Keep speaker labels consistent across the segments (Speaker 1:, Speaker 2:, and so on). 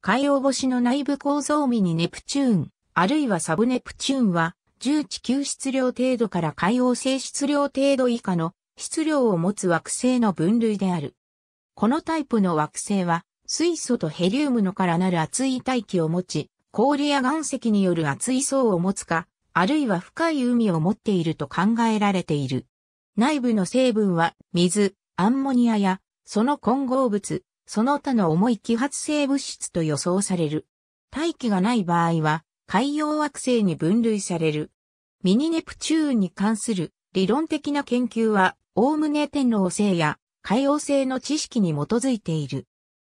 Speaker 1: 海洋星の内部構造美にネプチューン、あるいはサブネプチューンは、重地球質量程度から海洋性質量程度以下の質量を持つ惑星の分類である。このタイプの惑星は、水素とヘリウムのからなる熱い大気を持ち、氷や岩石による熱い層を持つか、あるいは深い海を持っていると考えられている。内部の成分は、水、アンモニアや、その混合物、その他の重い揮発性物質と予想される。大気がない場合は、海洋惑星に分類される。ミニネプチューンに関する理論的な研究は、おおむね天王星や海王星の知識に基づいている。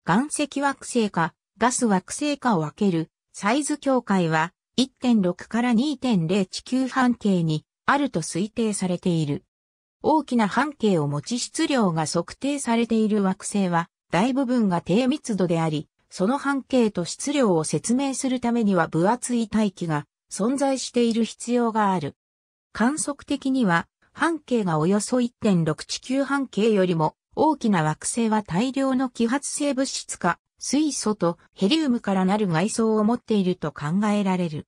Speaker 1: 岩石惑星かガス惑星かを分けるサイズ境界は1.6から2.0地球半径にあると推定されている。大きな半径を持ち質量が測定されている惑星は大部分が低密度であり、その半径と質量を説明するためには分厚い大気が存在している必要がある。観測的には、半径がおよそ1.6地球半径よりも大きな惑星は大量の揮発性物質か水素とヘリウムからなる外装を持っていると考えられる。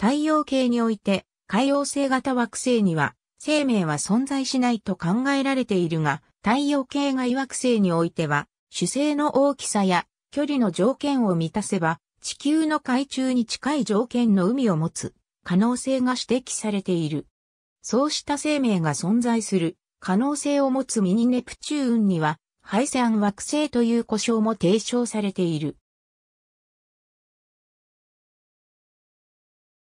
Speaker 1: 太陽系において海洋星型惑星には生命は存在しないと考えられているが、太陽系外惑星においては主星の大きさや距離の条件を満たせば、地球の海中に近い条件の海を持つ可能性が指摘されている。そうした生命が存在する可能性を持つミニネプチューンには、ハイセアン惑星という呼称も提唱されている。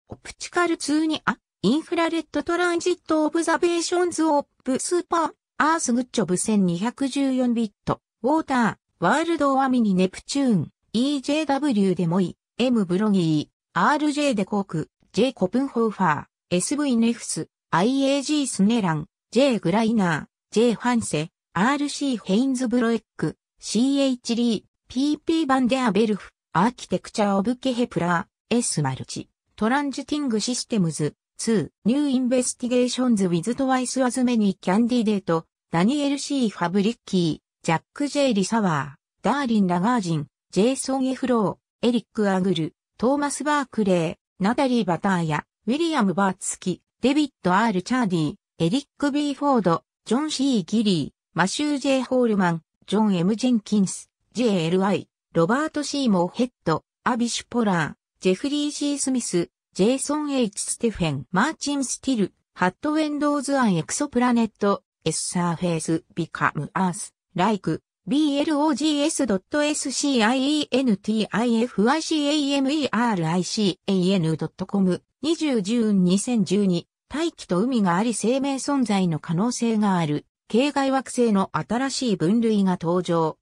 Speaker 1: オプチカル2にあ、インフラレッドトランジットオブザベーションズオップスーパーアースグッジョブ1214ビット。ウォーター、ワールドアミニネプチューン、EJW でモイ、M ブロギー、RJ デコーク、J コプンホーファー、SV ネフス、IAG スネラン、J グライナー、J ファンセ、RC ヘインズブロエック、CH リー、PP バンデアベルフ、アーキテクチャオブケヘプラー、S マルチ、トランジティングシステムズ、2、ニューインベスティゲーションズウィズトワイスアズメニーキャンディデート、ダニエルシー・ファブリッキー、ジャック・ジェイ・リサワー、ダーリン・ラガージン、ジェイソン・エフロー、エリック・アグル、トーマス・バークレー、ナタリー・バターヤ、ウィリアム・バーツキ、デビッド・アール・チャーディー、エリック・ビー・フォード、ジョン・シー・ギリー、マシュー・ジェイ・ホールマン、ジョン・ M・ ジェンキンス、j l i ロバート・シーモー・ヘッド、アビシュ・ポラー、ジェフリー・シー・スミス、ジェイソン・ H・ ステフェン、マーチン・スティル、ハット・ウェンドーズ・アン・エクソプラネット、エッサーフェイス・ビカム・アース。like, blogs.scientificamerican.com 20ジ2012大気と海があり生命存在の可能性がある系外惑星の新しい分類が登場。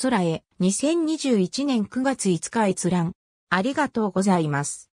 Speaker 1: 空へ2021年9月5日閲覧。ありがとうございます。